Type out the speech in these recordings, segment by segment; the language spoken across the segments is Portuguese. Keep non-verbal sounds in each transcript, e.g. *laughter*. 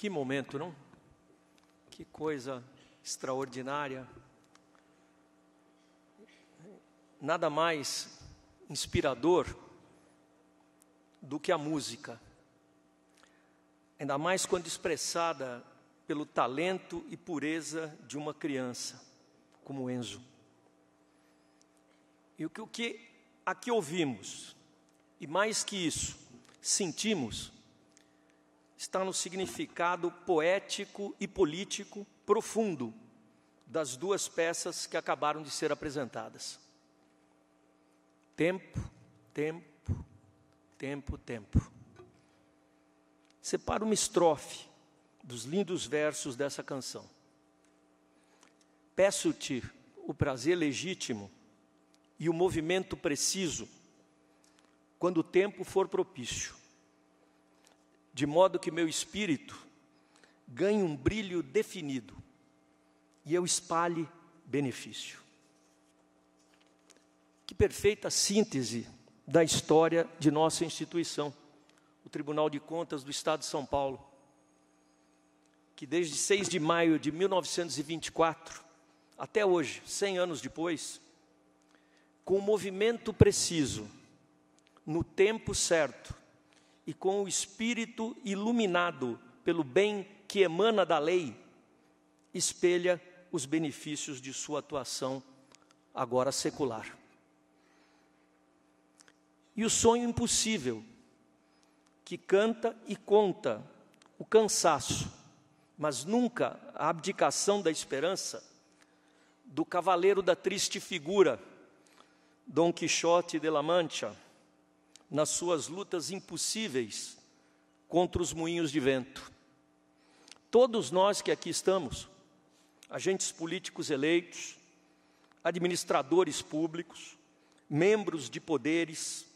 Que momento, não? Que coisa extraordinária. Nada mais inspirador do que a música. Ainda mais quando expressada pelo talento e pureza de uma criança, como Enzo. E o que aqui ouvimos, e mais que isso, sentimos, está no significado poético e político profundo das duas peças que acabaram de ser apresentadas. Tempo, tempo, tempo, tempo. Separa uma estrofe dos lindos versos dessa canção. Peço-te o prazer legítimo e o movimento preciso, quando o tempo for propício de modo que meu espírito ganhe um brilho definido e eu espalhe benefício. Que perfeita síntese da história de nossa instituição, o Tribunal de Contas do Estado de São Paulo, que desde 6 de maio de 1924 até hoje, 100 anos depois, com o um movimento preciso, no tempo certo, e com o espírito iluminado pelo bem que emana da lei, espelha os benefícios de sua atuação agora secular. E o sonho impossível, que canta e conta o cansaço, mas nunca a abdicação da esperança, do cavaleiro da triste figura, Dom Quixote de La Mancha nas suas lutas impossíveis contra os moinhos de vento. Todos nós que aqui estamos, agentes políticos eleitos, administradores públicos, membros de poderes,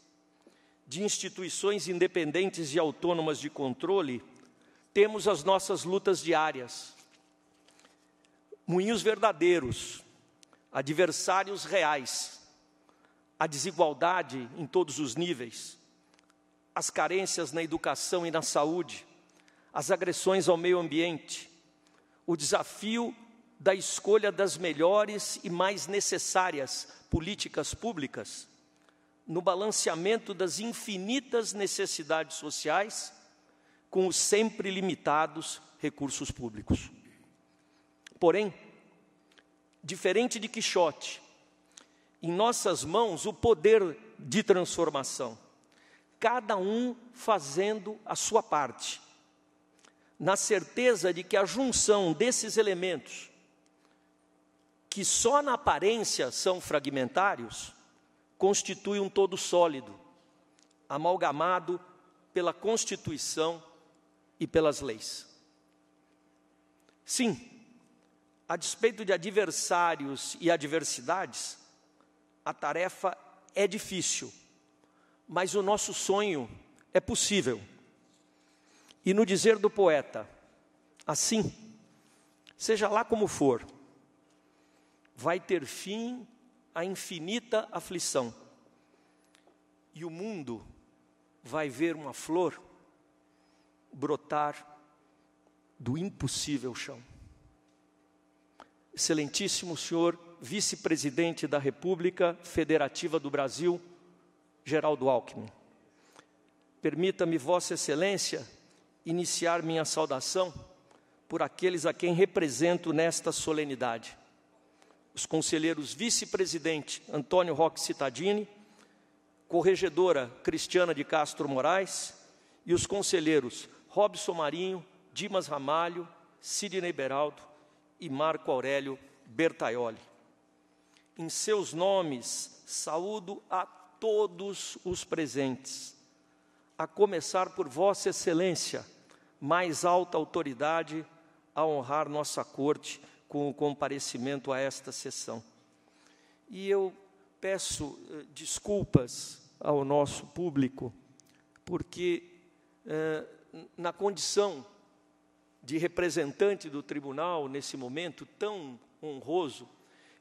de instituições independentes e autônomas de controle, temos as nossas lutas diárias. Moinhos verdadeiros, adversários reais, a desigualdade em todos os níveis, as carências na educação e na saúde, as agressões ao meio ambiente, o desafio da escolha das melhores e mais necessárias políticas públicas, no balanceamento das infinitas necessidades sociais com os sempre limitados recursos públicos. Porém, diferente de Quixote, em nossas mãos o poder de transformação, cada um fazendo a sua parte, na certeza de que a junção desses elementos, que só na aparência são fragmentários, constitui um todo sólido, amalgamado pela Constituição e pelas leis. Sim, a despeito de adversários e adversidades, a tarefa é difícil, mas o nosso sonho é possível. E no dizer do poeta, assim, seja lá como for, vai ter fim a infinita aflição, e o mundo vai ver uma flor brotar do impossível chão. Excelentíssimo senhor vice-presidente da República Federativa do Brasil, Geraldo Alckmin. Permita-me, Vossa Excelência, iniciar minha saudação por aqueles a quem represento nesta solenidade. Os conselheiros vice-presidente Antônio Roque Citadini, corregedora Cristiana de Castro Moraes e os conselheiros Robson Marinho, Dimas Ramalho, Sidney Beraldo e Marco Aurélio Bertaioli em seus nomes, saúdo a todos os presentes, a começar por Vossa Excelência, mais alta autoridade, a honrar nossa corte com o comparecimento a esta sessão. E eu peço eh, desculpas ao nosso público, porque, eh, na condição de representante do tribunal nesse momento tão honroso,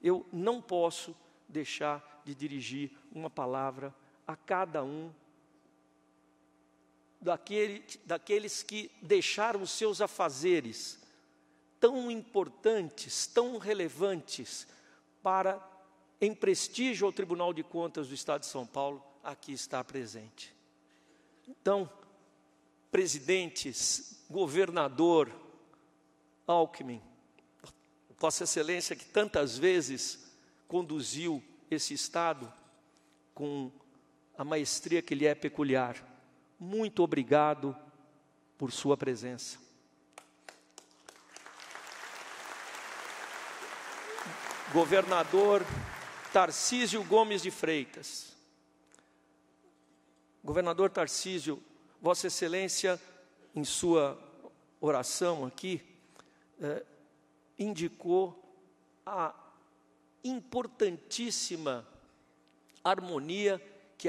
eu não posso deixar de dirigir uma palavra a cada um daquele, daqueles que deixaram os seus afazeres tão importantes, tão relevantes para, em prestígio ao Tribunal de Contas do Estado de São Paulo, aqui estar presente. Então, presidentes, governador, Alckmin, Vossa Excelência, que tantas vezes conduziu esse Estado com a maestria que lhe é peculiar. Muito obrigado por sua presença. Governador Tarcísio Gomes de Freitas. Governador Tarcísio, Vossa Excelência, em sua oração aqui, eh, indicou a importantíssima harmonia que,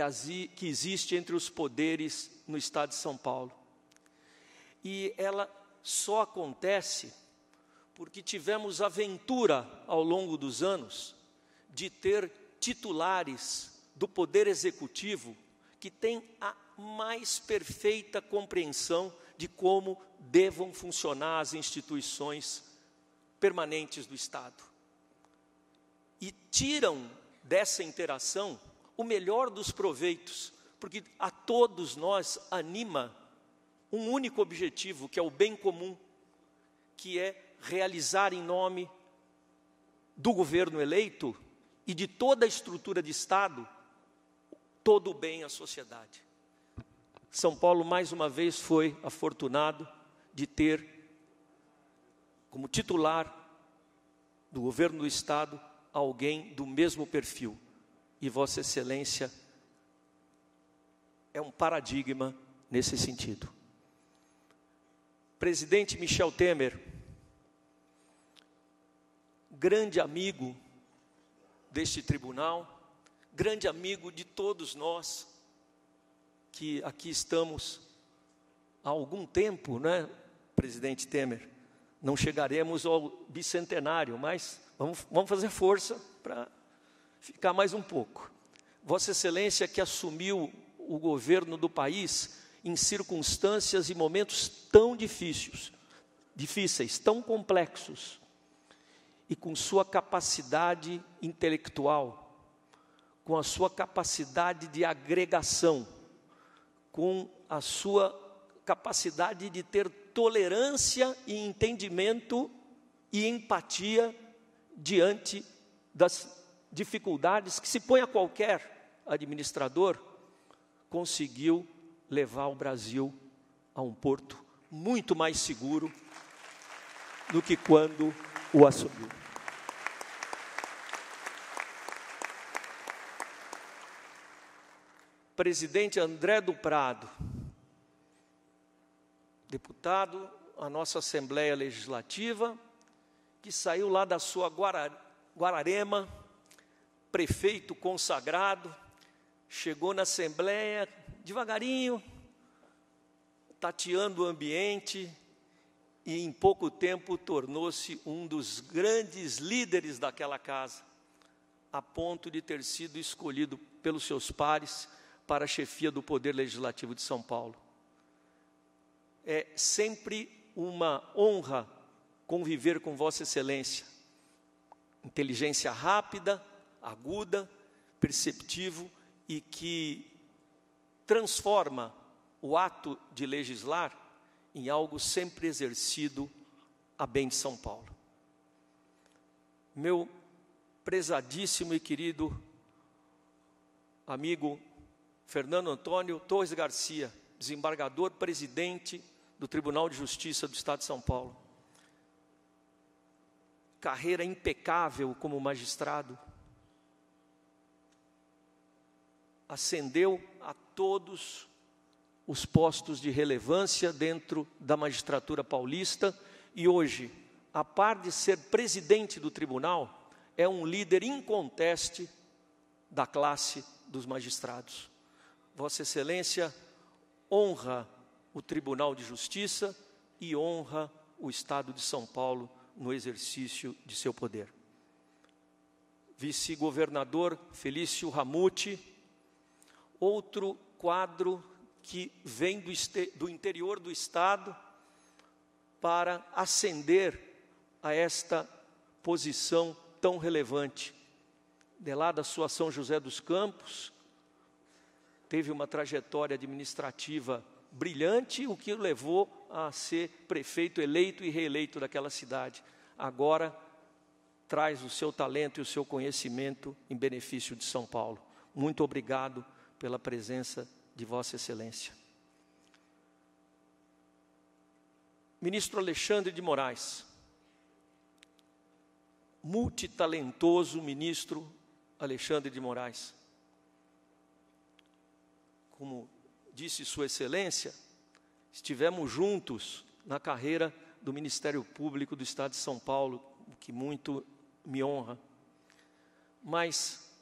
que existe entre os poderes no Estado de São Paulo. E ela só acontece porque tivemos a ventura ao longo dos anos de ter titulares do Poder Executivo que têm a mais perfeita compreensão de como devam funcionar as instituições permanentes do Estado. E tiram dessa interação o melhor dos proveitos, porque a todos nós anima um único objetivo, que é o bem comum, que é realizar em nome do governo eleito e de toda a estrutura de Estado todo o bem à sociedade. São Paulo, mais uma vez, foi afortunado de ter como titular do governo do Estado, alguém do mesmo perfil. E Vossa Excelência é um paradigma nesse sentido. Presidente Michel Temer, grande amigo deste tribunal, grande amigo de todos nós que aqui estamos há algum tempo, né, presidente Temer? não chegaremos ao bicentenário, mas vamos, vamos fazer força para ficar mais um pouco. Vossa Excelência, que assumiu o governo do país em circunstâncias e momentos tão difíceis, difíceis, tão complexos, e com sua capacidade intelectual, com a sua capacidade de agregação, com a sua capacidade de ter tolerância e entendimento e empatia diante das dificuldades que se põe a qualquer administrador, conseguiu levar o Brasil a um porto muito mais seguro do que quando o assumiu. Presidente André do Prado, deputado, a nossa Assembleia Legislativa, que saiu lá da sua Guararema, prefeito consagrado, chegou na Assembleia devagarinho, tateando o ambiente e em pouco tempo tornou-se um dos grandes líderes daquela casa, a ponto de ter sido escolhido pelos seus pares para a chefia do Poder Legislativo de São Paulo é sempre uma honra conviver com Vossa Excelência. Inteligência rápida, aguda, perceptivo e que transforma o ato de legislar em algo sempre exercido a bem de São Paulo. Meu prezadíssimo e querido amigo Fernando Antônio Torres Garcia, desembargador presidente do Tribunal de Justiça do Estado de São Paulo. Carreira impecável como magistrado. Ascendeu a todos os postos de relevância dentro da magistratura paulista e hoje, a par de ser presidente do tribunal, é um líder inconteste da classe dos magistrados. Vossa Excelência honra o Tribunal de Justiça e honra o Estado de São Paulo no exercício de seu poder. Vice-governador Felício Ramute, outro quadro que vem do, do interior do Estado para ascender a esta posição tão relevante. De lá da sua São José dos Campos, teve uma trajetória administrativa brilhante, o que o levou a ser prefeito eleito e reeleito daquela cidade. Agora traz o seu talento e o seu conhecimento em benefício de São Paulo. Muito obrigado pela presença de Vossa Excelência. Ministro Alexandre de Moraes, multitalentoso ministro Alexandre de Moraes, como disse Sua Excelência, estivemos juntos na carreira do Ministério Público do Estado de São Paulo, o que muito me honra. Mas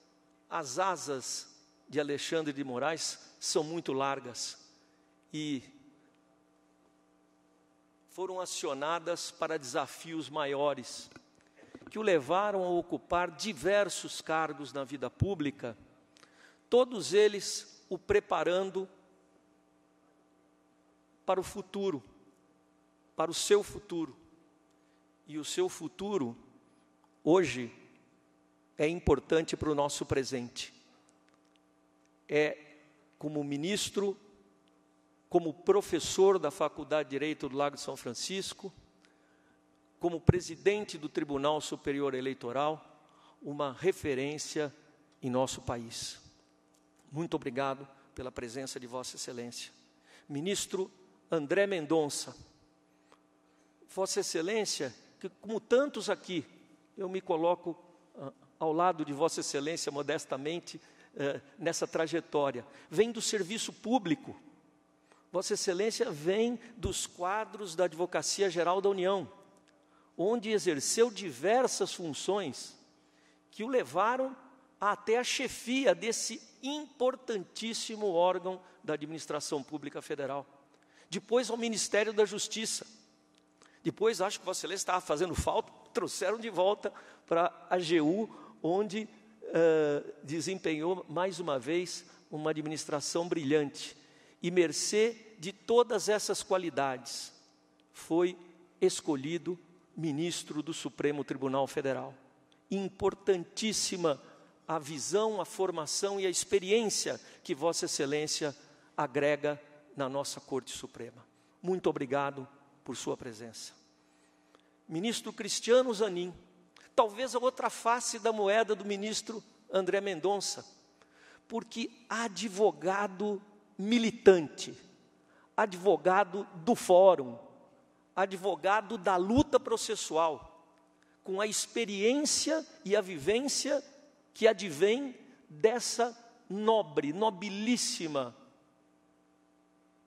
as asas de Alexandre de Moraes são muito largas e foram acionadas para desafios maiores, que o levaram a ocupar diversos cargos na vida pública, todos eles o preparando para o futuro, para o seu futuro. E o seu futuro, hoje, é importante para o nosso presente. É, como ministro, como professor da Faculdade de Direito do Lago de São Francisco, como presidente do Tribunal Superior Eleitoral, uma referência em nosso país. Muito obrigado pela presença de Vossa Excelência. Ministro André Mendonça. Vossa Excelência, que como tantos aqui, eu me coloco ah, ao lado de Vossa Excelência modestamente eh, nessa trajetória. Vem do serviço público. Vossa Excelência vem dos quadros da Advocacia Geral da União, onde exerceu diversas funções que o levaram até a chefia desse importantíssimo órgão da administração pública federal depois ao Ministério da Justiça. Depois, acho que Vossa Excelência estava fazendo falta, trouxeram de volta para a AGU, onde uh, desempenhou mais uma vez uma administração brilhante. E mercê de todas essas qualidades, foi escolhido ministro do Supremo Tribunal Federal. Importantíssima a visão, a formação e a experiência que Vossa Excelência agrega na nossa Corte Suprema. Muito obrigado por sua presença. Ministro Cristiano Zanin, talvez a outra face da moeda do ministro André Mendonça, porque advogado militante, advogado do fórum, advogado da luta processual, com a experiência e a vivência que advém dessa nobre, nobilíssima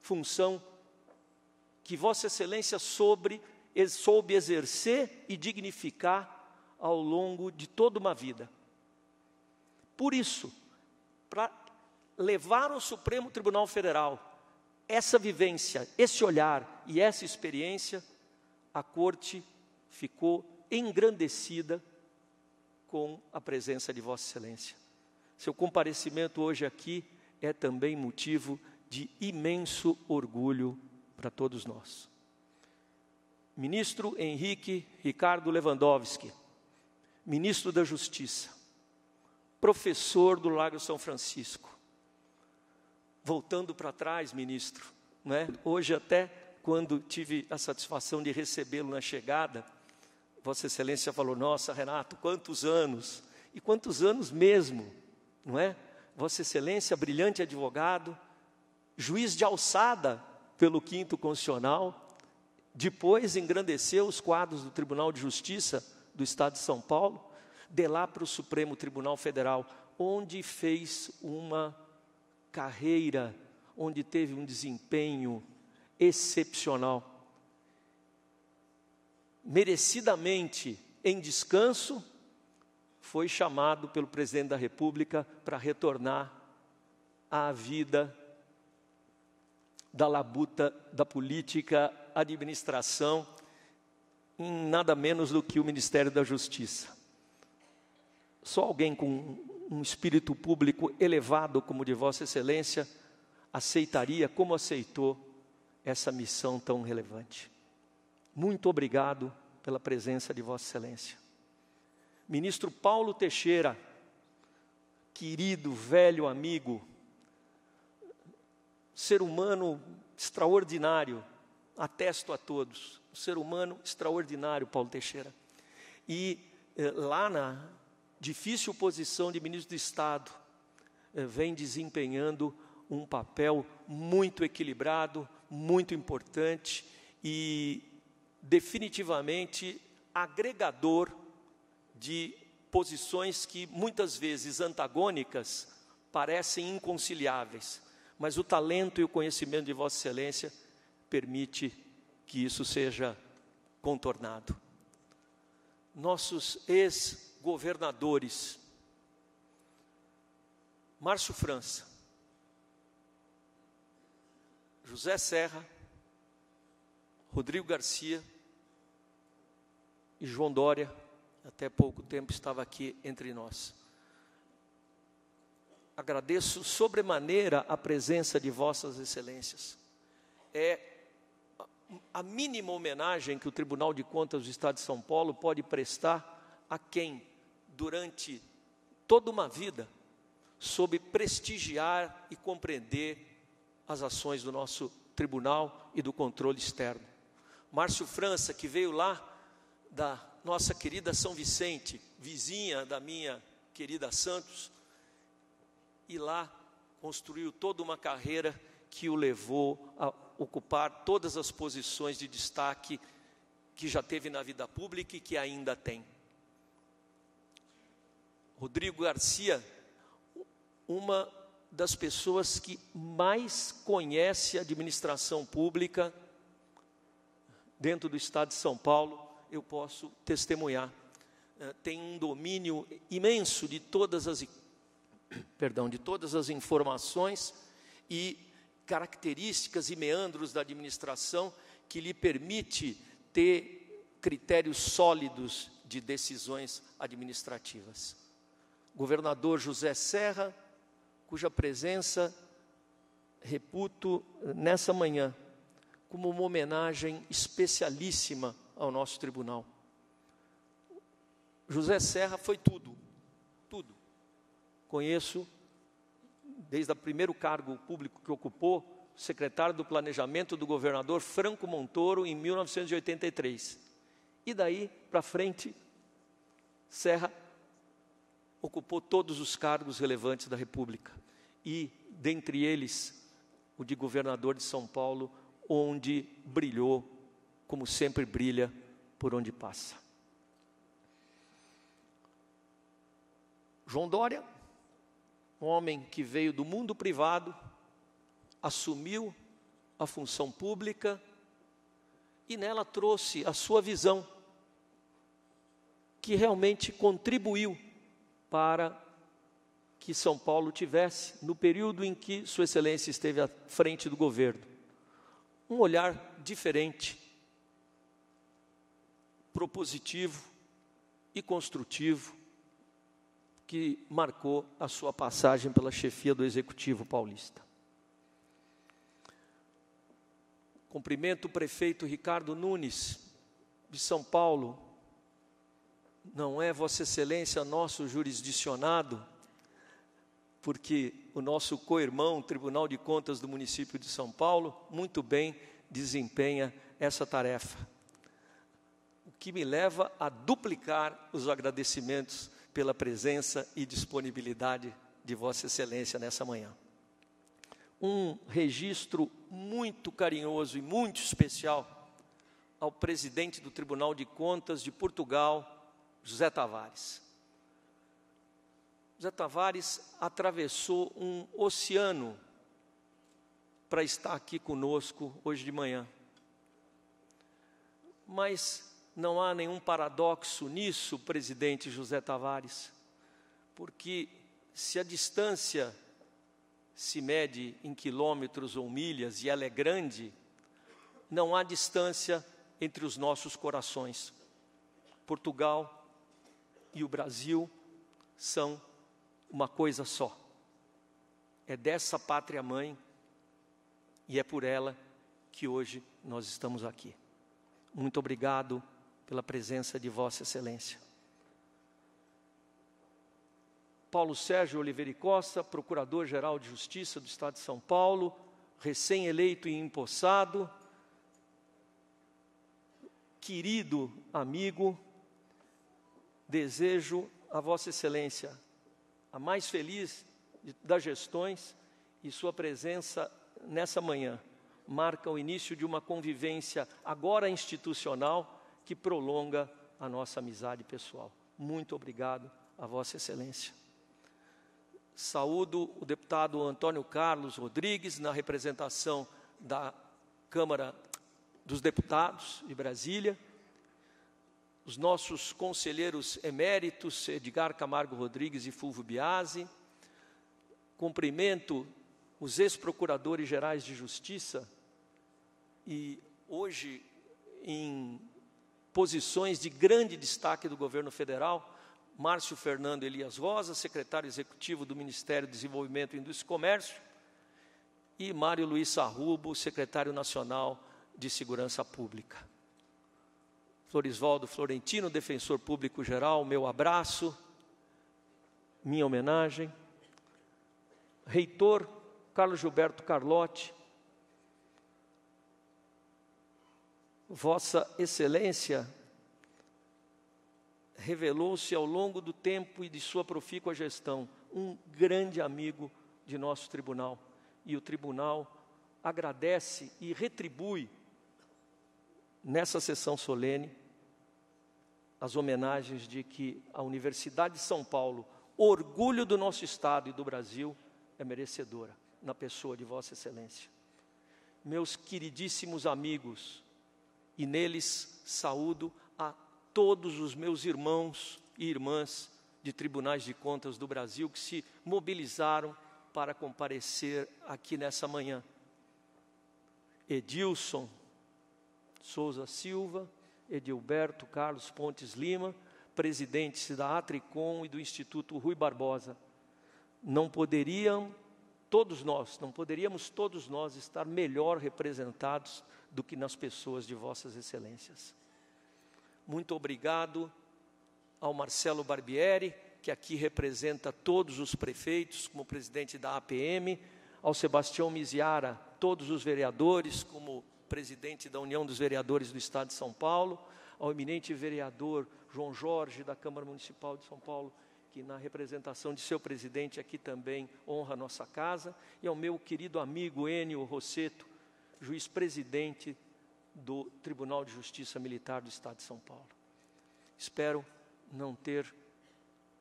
função que Vossa Excelência sobre, soube exercer e dignificar ao longo de toda uma vida. Por isso, para levar ao Supremo Tribunal Federal essa vivência, esse olhar e essa experiência, a corte ficou engrandecida com a presença de Vossa Excelência. Seu comparecimento hoje aqui é também motivo de imenso orgulho para todos nós. Ministro Henrique Ricardo Lewandowski, ministro da Justiça, professor do Lago São Francisco. Voltando para trás, ministro, né? hoje até quando tive a satisfação de recebê-lo na chegada, Vossa Excelência falou: Nossa, Renato, quantos anos! E quantos anos mesmo, não é? Vossa Excelência, brilhante advogado, juiz de alçada pelo quinto constitucional, depois engrandeceu os quadros do Tribunal de Justiça do Estado de São Paulo, de lá para o Supremo Tribunal Federal, onde fez uma carreira, onde teve um desempenho excepcional. Merecidamente em descanso, foi chamado pelo presidente da República para retornar à vida da labuta da política, administração, em nada menos do que o Ministério da Justiça. Só alguém com um espírito público elevado como o de Vossa Excelência aceitaria, como aceitou, essa missão tão relevante. Muito obrigado pela presença de Vossa Excelência. Ministro Paulo Teixeira, querido velho amigo, ser humano extraordinário, atesto a todos, um ser humano extraordinário, Paulo Teixeira. E eh, lá na difícil posição de ministro do Estado, eh, vem desempenhando um papel muito equilibrado, muito importante e definitivamente agregador de posições que muitas vezes antagônicas parecem inconciliáveis mas o talento e o conhecimento de Vossa Excelência permite que isso seja contornado. Nossos ex-governadores, Márcio França, José Serra, Rodrigo Garcia e João Dória, até pouco tempo estava aqui entre nós agradeço sobremaneira a presença de Vossas Excelências. É a mínima homenagem que o Tribunal de Contas do Estado de São Paulo pode prestar a quem, durante toda uma vida, soube prestigiar e compreender as ações do nosso tribunal e do controle externo. Márcio França, que veio lá da nossa querida São Vicente, vizinha da minha querida Santos, e lá construiu toda uma carreira que o levou a ocupar todas as posições de destaque que já teve na vida pública e que ainda tem. Rodrigo Garcia, uma das pessoas que mais conhece a administração pública dentro do estado de São Paulo, eu posso testemunhar. Eh, tem um domínio imenso de todas as perdão, de todas as informações e características e meandros da administração que lhe permite ter critérios sólidos de decisões administrativas. Governador José Serra, cuja presença reputo nessa manhã como uma homenagem especialíssima ao nosso tribunal. José Serra foi tudo conheço desde o primeiro cargo público que ocupou, secretário do Planejamento do governador Franco Montoro em 1983. E daí para frente, Serra ocupou todos os cargos relevantes da República e, dentre eles, o de governador de São Paulo, onde brilhou, como sempre brilha, por onde passa. João Dória um homem que veio do mundo privado, assumiu a função pública e nela trouxe a sua visão, que realmente contribuiu para que São Paulo tivesse, no período em que Sua Excelência esteve à frente do governo, um olhar diferente, propositivo e construtivo que marcou a sua passagem pela chefia do Executivo Paulista. Cumprimento o prefeito Ricardo Nunes, de São Paulo. Não é Vossa Excelência nosso jurisdicionado, porque o nosso co-irmão, Tribunal de Contas do município de São Paulo, muito bem desempenha essa tarefa. O que me leva a duplicar os agradecimentos pela presença e disponibilidade de Vossa Excelência nessa manhã. Um registro muito carinhoso e muito especial ao presidente do Tribunal de Contas de Portugal, José Tavares. José Tavares atravessou um oceano para estar aqui conosco hoje de manhã. Mas não há nenhum paradoxo nisso, presidente José Tavares, porque se a distância se mede em quilômetros ou milhas e ela é grande, não há distância entre os nossos corações. Portugal e o Brasil são uma coisa só. É dessa pátria mãe e é por ela que hoje nós estamos aqui. Muito obrigado pela presença de Vossa Excelência. Paulo Sérgio Oliveira e Costa, Procurador-Geral de Justiça do Estado de São Paulo, recém-eleito e empossado, querido amigo, desejo a Vossa Excelência a mais feliz das gestões e sua presença nessa manhã marca o início de uma convivência agora institucional que prolonga a nossa amizade pessoal. Muito obrigado a Vossa Excelência. Saúdo o deputado Antônio Carlos Rodrigues, na representação da Câmara dos Deputados de Brasília, os nossos conselheiros eméritos, Edgar Camargo Rodrigues e Fulvio Biasi. Cumprimento os ex-procuradores gerais de justiça e hoje em posições de grande destaque do governo federal, Márcio Fernando Elias Rosa, secretário executivo do Ministério do Desenvolvimento, Indústria e Comércio, e Mário Luiz Sarrubo, secretário nacional de Segurança Pública. Florisvaldo Florentino, defensor público geral, meu abraço, minha homenagem. Reitor Carlos Gilberto Carlotti, Vossa Excelência revelou-se ao longo do tempo e de sua profícua gestão um grande amigo de nosso tribunal. E o tribunal agradece e retribui nessa sessão solene as homenagens de que a Universidade de São Paulo, orgulho do nosso estado e do Brasil, é merecedora na pessoa de Vossa Excelência. Meus queridíssimos amigos, e neles saúdo a todos os meus irmãos e irmãs de tribunais de contas do Brasil que se mobilizaram para comparecer aqui nessa manhã. Edilson Souza Silva, Edilberto Carlos Pontes Lima, presidentes da Atricom e do Instituto Rui Barbosa. Não poderiam todos nós, não poderíamos todos nós estar melhor representados do que nas pessoas de vossas excelências. Muito obrigado ao Marcelo Barbieri, que aqui representa todos os prefeitos como presidente da APM, ao Sebastião Miziara, todos os vereadores como presidente da União dos Vereadores do Estado de São Paulo, ao eminente vereador João Jorge da Câmara Municipal de São Paulo, que na representação de seu presidente aqui também honra a nossa casa, e ao meu querido amigo Enio Rosseto, juiz presidente do Tribunal de Justiça Militar do Estado de São Paulo. Espero não ter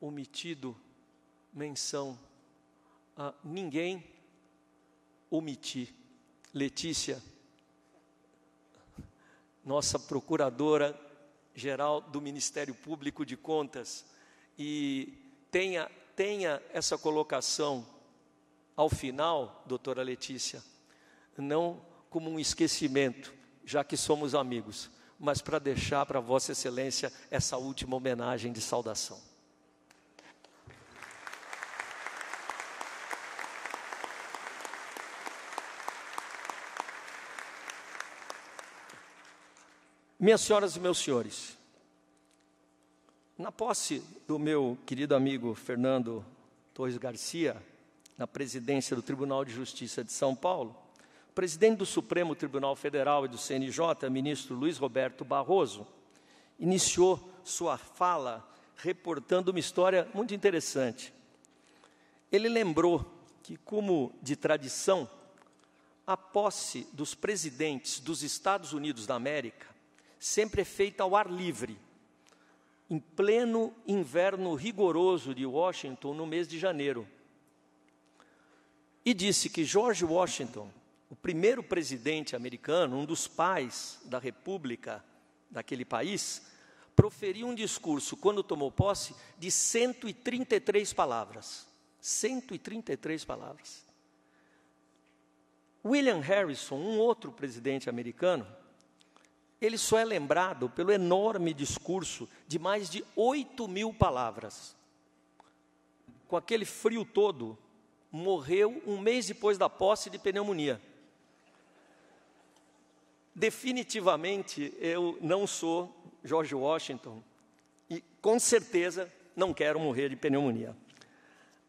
omitido menção a ninguém, omiti. Letícia, nossa procuradora geral do Ministério Público de Contas, e tenha, tenha essa colocação ao final, doutora Letícia, não como um esquecimento, já que somos amigos, mas para deixar para Vossa Excelência essa última homenagem de saudação. Minhas senhoras e meus senhores, na posse do meu querido amigo Fernando Torres Garcia, na presidência do Tribunal de Justiça de São Paulo, presidente do Supremo Tribunal Federal e do CNJ, ministro Luiz Roberto Barroso, iniciou sua fala reportando uma história muito interessante. Ele lembrou que, como de tradição, a posse dos presidentes dos Estados Unidos da América sempre é feita ao ar livre, em pleno inverno rigoroso de Washington, no mês de janeiro. E disse que George Washington o primeiro presidente americano, um dos pais da república daquele país, proferiu um discurso, quando tomou posse, de 133 palavras. 133 palavras. William Harrison, um outro presidente americano, ele só é lembrado pelo enorme discurso de mais de 8 mil palavras. Com aquele frio todo, morreu um mês depois da posse de pneumonia definitivamente eu não sou George Washington e com certeza não quero morrer de pneumonia.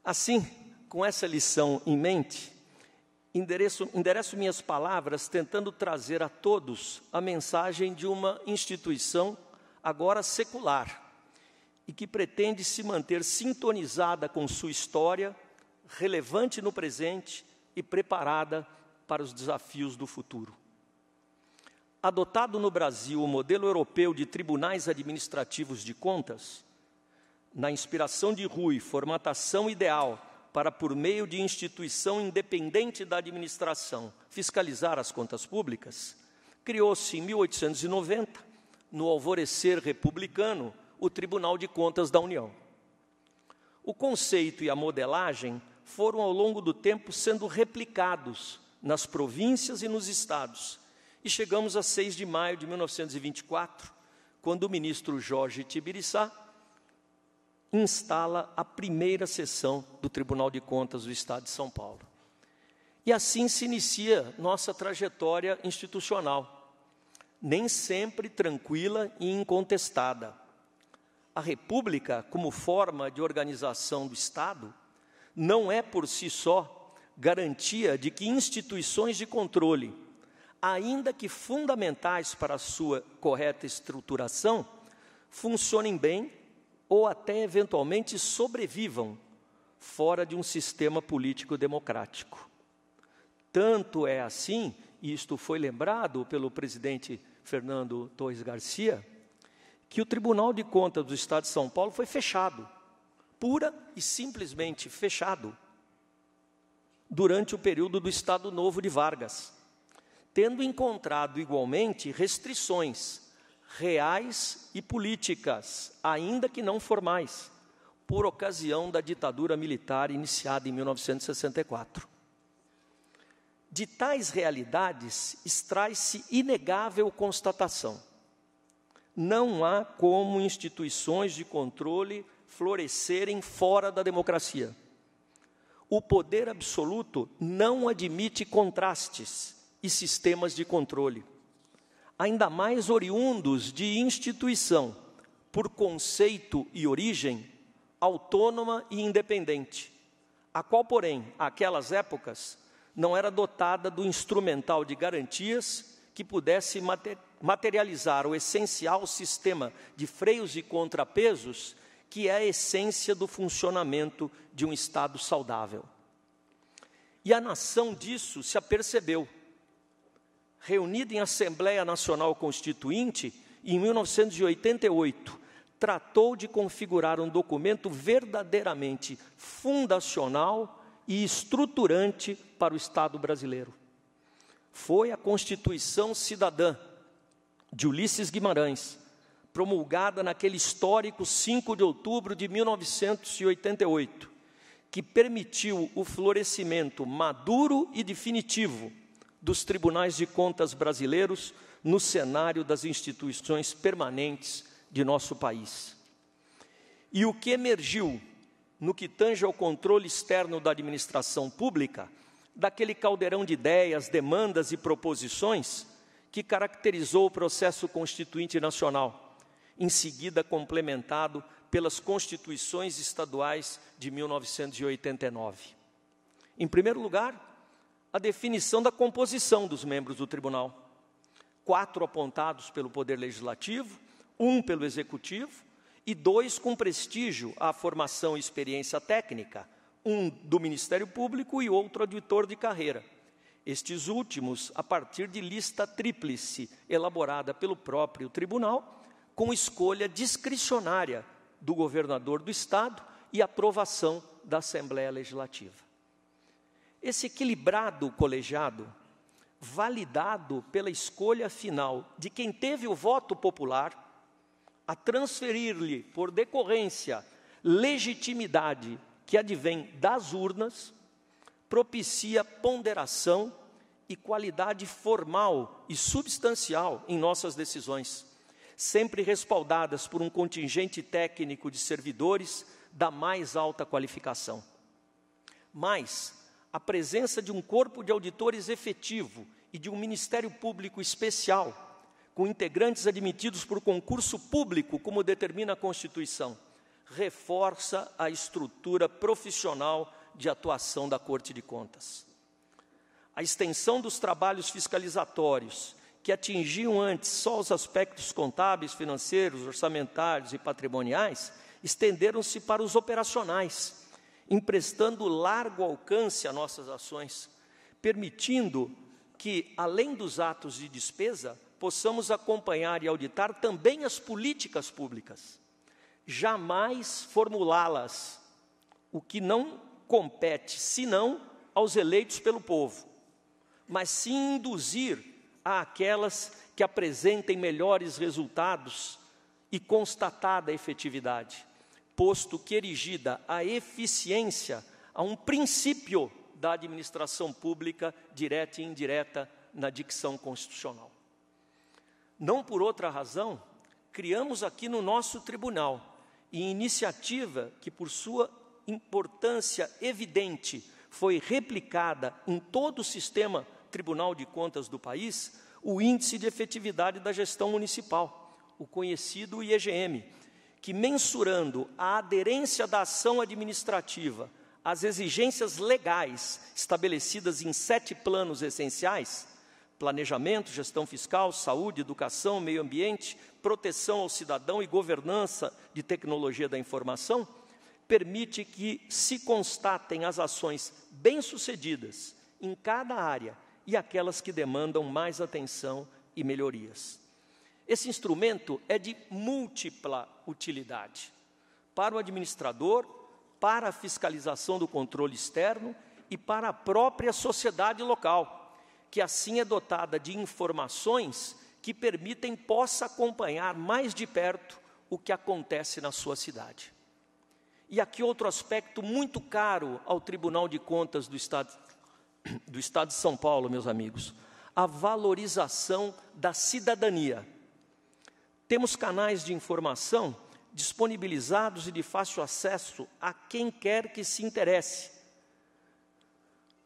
Assim, com essa lição em mente, endereço, endereço minhas palavras tentando trazer a todos a mensagem de uma instituição agora secular e que pretende se manter sintonizada com sua história, relevante no presente e preparada para os desafios do futuro. Adotado no Brasil o modelo europeu de tribunais administrativos de contas, na inspiração de Rui, formatação ideal para, por meio de instituição independente da administração, fiscalizar as contas públicas, criou-se em 1890, no alvorecer republicano, o Tribunal de Contas da União. O conceito e a modelagem foram, ao longo do tempo, sendo replicados nas províncias e nos estados e chegamos a 6 de maio de 1924, quando o ministro Jorge Tibiriçá instala a primeira sessão do Tribunal de Contas do Estado de São Paulo. E assim se inicia nossa trajetória institucional, nem sempre tranquila e incontestada. A República, como forma de organização do Estado, não é por si só garantia de que instituições de controle ainda que fundamentais para a sua correta estruturação, funcionem bem ou até eventualmente sobrevivam fora de um sistema político democrático. Tanto é assim, e isto foi lembrado pelo presidente Fernando Torres Garcia, que o Tribunal de Contas do Estado de São Paulo foi fechado, pura e simplesmente fechado, durante o período do Estado Novo de Vargas tendo encontrado igualmente restrições reais e políticas, ainda que não formais, por ocasião da ditadura militar iniciada em 1964. De tais realidades extrai-se inegável constatação. Não há como instituições de controle florescerem fora da democracia. O poder absoluto não admite contrastes e sistemas de controle, ainda mais oriundos de instituição, por conceito e origem, autônoma e independente, a qual, porém, aquelas épocas, não era dotada do instrumental de garantias que pudesse materializar o essencial sistema de freios e contrapesos que é a essência do funcionamento de um Estado saudável. E a nação disso se apercebeu reunida em Assembleia Nacional Constituinte, em 1988, tratou de configurar um documento verdadeiramente fundacional e estruturante para o Estado brasileiro. Foi a Constituição Cidadã de Ulisses Guimarães, promulgada naquele histórico 5 de outubro de 1988, que permitiu o florescimento maduro e definitivo dos tribunais de contas brasileiros no cenário das instituições permanentes de nosso país. E o que emergiu no que tange ao controle externo da administração pública, daquele caldeirão de ideias, demandas e proposições que caracterizou o processo constituinte nacional, em seguida complementado pelas constituições estaduais de 1989. Em primeiro lugar, a definição da composição dos membros do tribunal. Quatro apontados pelo Poder Legislativo, um pelo Executivo e dois com prestígio à formação e experiência técnica, um do Ministério Público e outro auditor de carreira. Estes últimos a partir de lista tríplice elaborada pelo próprio tribunal, com escolha discricionária do governador do Estado e aprovação da Assembleia Legislativa. Esse equilibrado colegiado, validado pela escolha final de quem teve o voto popular, a transferir-lhe, por decorrência, legitimidade que advém das urnas, propicia ponderação e qualidade formal e substancial em nossas decisões, sempre respaldadas por um contingente técnico de servidores da mais alta qualificação. Mas, a presença de um corpo de auditores efetivo e de um Ministério Público especial, com integrantes admitidos por concurso público, como determina a Constituição, reforça a estrutura profissional de atuação da Corte de Contas. A extensão dos trabalhos fiscalizatórios, que atingiam antes só os aspectos contábeis, financeiros, orçamentários e patrimoniais, estenderam-se para os operacionais emprestando largo alcance a nossas ações, permitindo que, além dos atos de despesa, possamos acompanhar e auditar também as políticas públicas, jamais formulá-las, o que não compete, senão aos eleitos pelo povo, mas sim induzir a aquelas que apresentem melhores resultados e constatada efetividade posto que erigida a eficiência a um princípio da administração pública, direta e indireta, na dicção constitucional. Não por outra razão, criamos aqui no nosso tribunal e iniciativa que, por sua importância evidente, foi replicada em todo o sistema tribunal de contas do país, o Índice de Efetividade da Gestão Municipal, o conhecido IEGM, que, mensurando a aderência da ação administrativa às exigências legais estabelecidas em sete planos essenciais planejamento, gestão fiscal, saúde, educação, meio ambiente, proteção ao cidadão e governança de tecnologia da informação permite que se constatem as ações bem-sucedidas em cada área e aquelas que demandam mais atenção e melhorias. Esse instrumento é de múltipla utilidade para o administrador, para a fiscalização do controle externo e para a própria sociedade local, que assim é dotada de informações que permitem possa acompanhar mais de perto o que acontece na sua cidade. E aqui outro aspecto muito caro ao Tribunal de Contas do Estado, *coughs* do Estado de São Paulo, meus amigos, a valorização da cidadania temos canais de informação disponibilizados e de fácil acesso a quem quer que se interesse,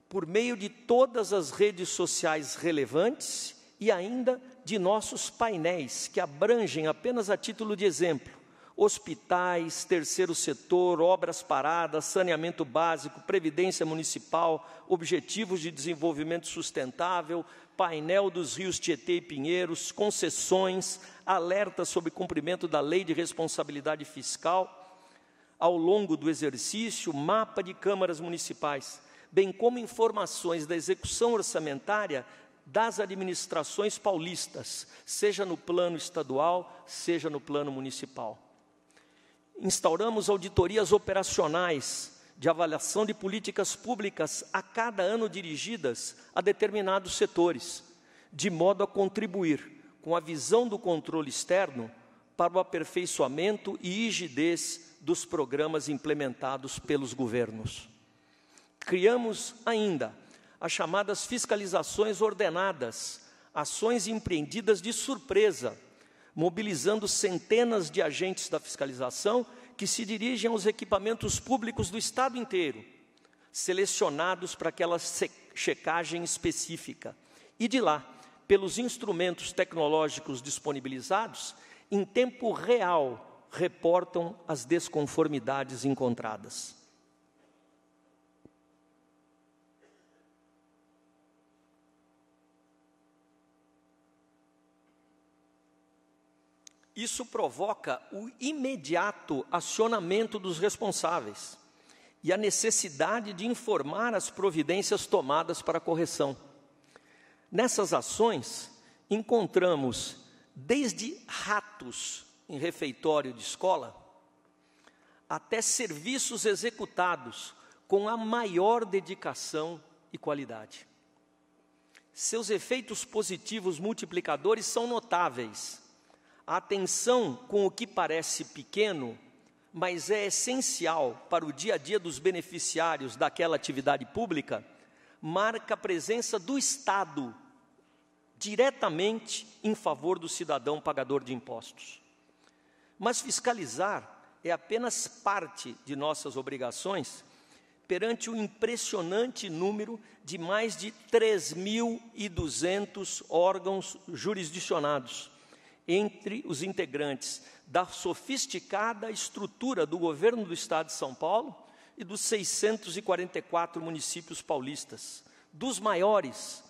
por meio de todas as redes sociais relevantes e ainda de nossos painéis, que abrangem apenas a título de exemplo hospitais, terceiro setor, obras paradas, saneamento básico, previdência municipal, objetivos de desenvolvimento sustentável, painel dos rios Tietê e Pinheiros, concessões, alerta sobre cumprimento da lei de responsabilidade fiscal ao longo do exercício, mapa de câmaras municipais, bem como informações da execução orçamentária das administrações paulistas, seja no plano estadual, seja no plano municipal. Instauramos auditorias operacionais de avaliação de políticas públicas a cada ano dirigidas a determinados setores, de modo a contribuir com a visão do controle externo para o aperfeiçoamento e rigidez dos programas implementados pelos governos. Criamos ainda as chamadas fiscalizações ordenadas, ações empreendidas de surpresa, mobilizando centenas de agentes da fiscalização que se dirigem aos equipamentos públicos do Estado inteiro, selecionados para aquela checagem específica. E de lá, pelos instrumentos tecnológicos disponibilizados, em tempo real reportam as desconformidades encontradas. Isso provoca o imediato acionamento dos responsáveis e a necessidade de informar as providências tomadas para correção. Nessas ações, encontramos desde ratos em refeitório de escola até serviços executados com a maior dedicação e qualidade. Seus efeitos positivos multiplicadores são notáveis a atenção com o que parece pequeno, mas é essencial para o dia a dia dos beneficiários daquela atividade pública, marca a presença do Estado diretamente em favor do cidadão pagador de impostos. Mas fiscalizar é apenas parte de nossas obrigações perante o impressionante número de mais de 3.200 órgãos jurisdicionados entre os integrantes da sofisticada estrutura do governo do Estado de São Paulo e dos 644 municípios paulistas. Dos maiores,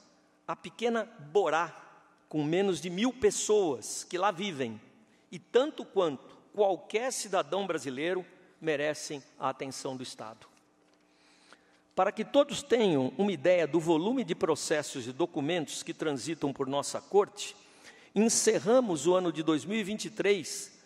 a pequena Borá, com menos de mil pessoas que lá vivem, e tanto quanto qualquer cidadão brasileiro merecem a atenção do Estado. Para que todos tenham uma ideia do volume de processos e documentos que transitam por nossa corte, Encerramos o ano de 2023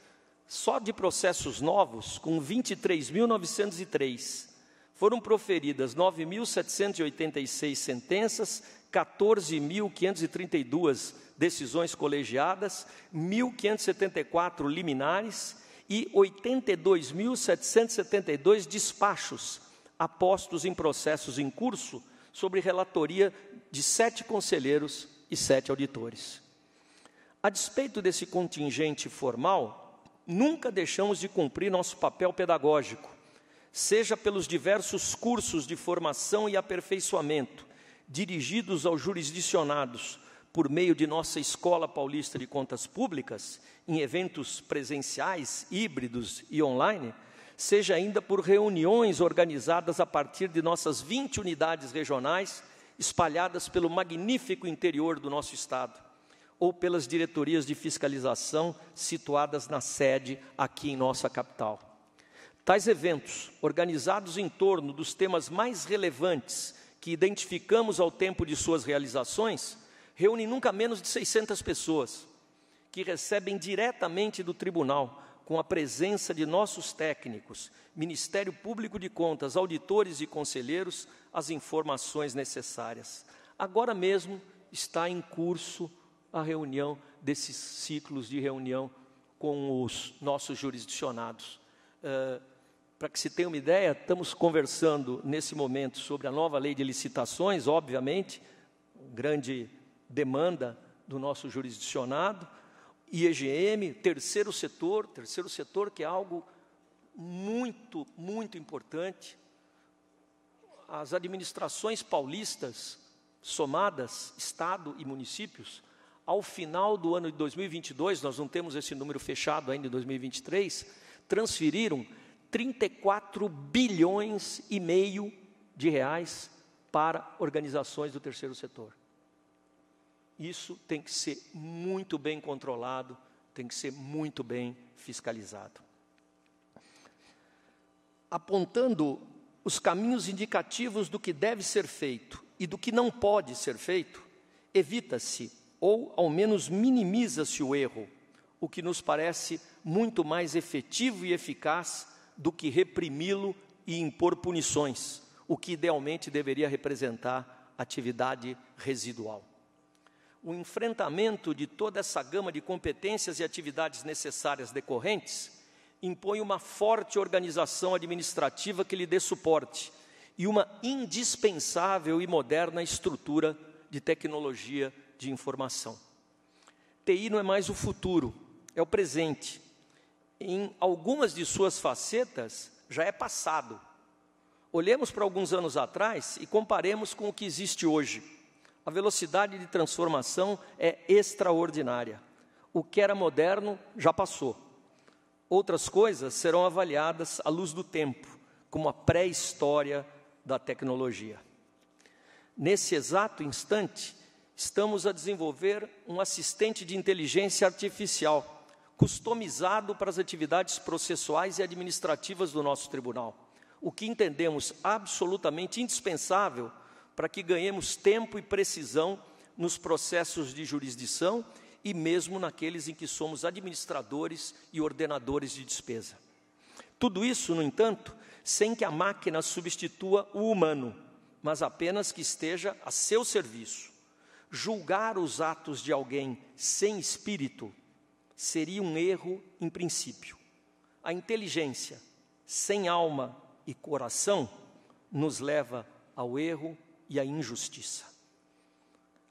só de processos novos com 23.903. Foram proferidas 9.786 sentenças, 14.532 decisões colegiadas, 1.574 liminares e 82.772 despachos apostos em processos em curso sobre relatoria de sete conselheiros e sete auditores. A despeito desse contingente formal, nunca deixamos de cumprir nosso papel pedagógico, seja pelos diversos cursos de formação e aperfeiçoamento dirigidos aos jurisdicionados por meio de nossa Escola Paulista de Contas Públicas, em eventos presenciais, híbridos e online, seja ainda por reuniões organizadas a partir de nossas 20 unidades regionais espalhadas pelo magnífico interior do nosso estado ou pelas diretorias de fiscalização situadas na sede aqui em nossa capital. Tais eventos, organizados em torno dos temas mais relevantes que identificamos ao tempo de suas realizações, reúnem nunca menos de 600 pessoas, que recebem diretamente do tribunal, com a presença de nossos técnicos, Ministério Público de Contas, auditores e conselheiros, as informações necessárias. Agora mesmo está em curso a reunião desses ciclos de reunião com os nossos jurisdicionados. Uh, eh, Para que se tenha uma ideia, estamos conversando nesse momento sobre a nova lei de licitações, obviamente, grande demanda do nosso jurisdicionado, IEGM, terceiro setor, terceiro setor que é algo muito, muito importante. As administrações paulistas, somadas, Estado e municípios, ao final do ano de 2022, nós não temos esse número fechado ainda em 2023, transferiram 34 bilhões e meio de reais para organizações do terceiro setor. Isso tem que ser muito bem controlado, tem que ser muito bem fiscalizado. Apontando os caminhos indicativos do que deve ser feito e do que não pode ser feito, evita-se ou ao menos minimiza-se o erro, o que nos parece muito mais efetivo e eficaz do que reprimi-lo e impor punições, o que idealmente deveria representar atividade residual. O enfrentamento de toda essa gama de competências e atividades necessárias decorrentes impõe uma forte organização administrativa que lhe dê suporte e uma indispensável e moderna estrutura de tecnologia de informação. TI não é mais o futuro, é o presente. Em algumas de suas facetas, já é passado. Olhemos para alguns anos atrás e comparemos com o que existe hoje. A velocidade de transformação é extraordinária. O que era moderno já passou. Outras coisas serão avaliadas à luz do tempo, como a pré-história da tecnologia. Nesse exato instante, estamos a desenvolver um assistente de inteligência artificial customizado para as atividades processuais e administrativas do nosso tribunal, o que entendemos absolutamente indispensável para que ganhemos tempo e precisão nos processos de jurisdição e mesmo naqueles em que somos administradores e ordenadores de despesa. Tudo isso, no entanto, sem que a máquina substitua o humano, mas apenas que esteja a seu serviço julgar os atos de alguém sem espírito seria um erro em princípio. A inteligência sem alma e coração nos leva ao erro e à injustiça.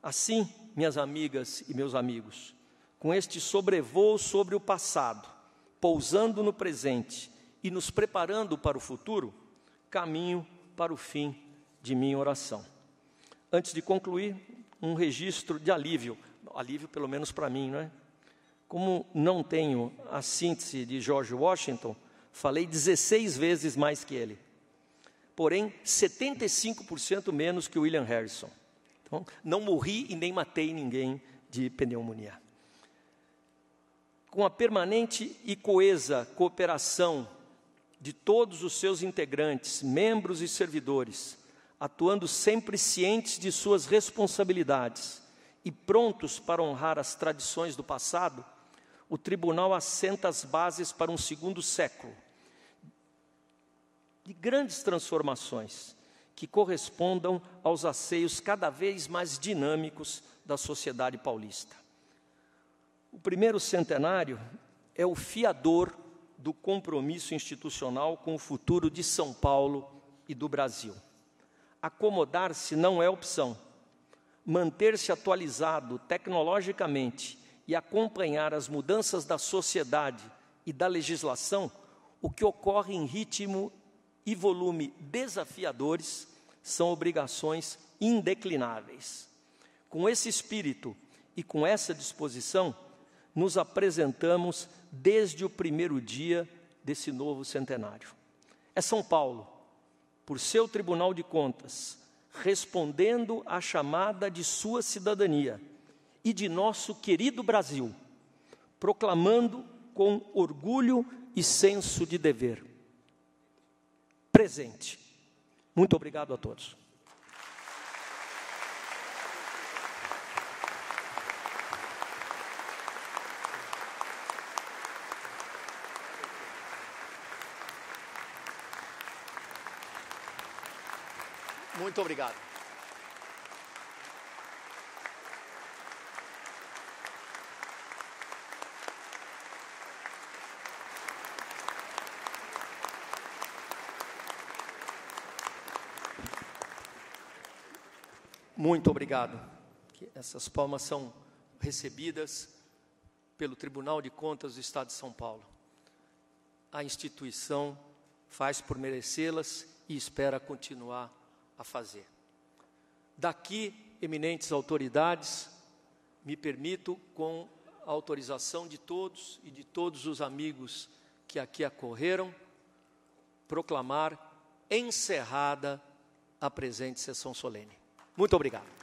Assim, minhas amigas e meus amigos, com este sobrevoo sobre o passado, pousando no presente e nos preparando para o futuro, caminho para o fim de minha oração. Antes de concluir, um registro de alívio, alívio pelo menos para mim, não é? Como não tenho a síntese de George Washington, falei 16 vezes mais que ele. Porém, 75% menos que William Harrison. Então, não morri e nem matei ninguém de pneumonia. Com a permanente e coesa cooperação de todos os seus integrantes, membros e servidores, atuando sempre cientes de suas responsabilidades e prontos para honrar as tradições do passado, o tribunal assenta as bases para um segundo século de grandes transformações que correspondam aos asseios cada vez mais dinâmicos da sociedade paulista. O primeiro centenário é o fiador do compromisso institucional com o futuro de São Paulo e do Brasil. Acomodar-se não é opção. Manter-se atualizado tecnologicamente e acompanhar as mudanças da sociedade e da legislação, o que ocorre em ritmo e volume desafiadores, são obrigações indeclináveis. Com esse espírito e com essa disposição, nos apresentamos desde o primeiro dia desse novo centenário. É São Paulo, por seu tribunal de contas, respondendo à chamada de sua cidadania e de nosso querido Brasil, proclamando com orgulho e senso de dever. Presente. Muito obrigado a todos. Muito obrigado. Muito obrigado. Essas palmas são recebidas pelo Tribunal de Contas do Estado de São Paulo. A instituição faz por merecê-las e espera continuar a fazer. Daqui, eminentes autoridades, me permito, com a autorização de todos e de todos os amigos que aqui acorreram, proclamar encerrada a presente sessão solene. Muito obrigado.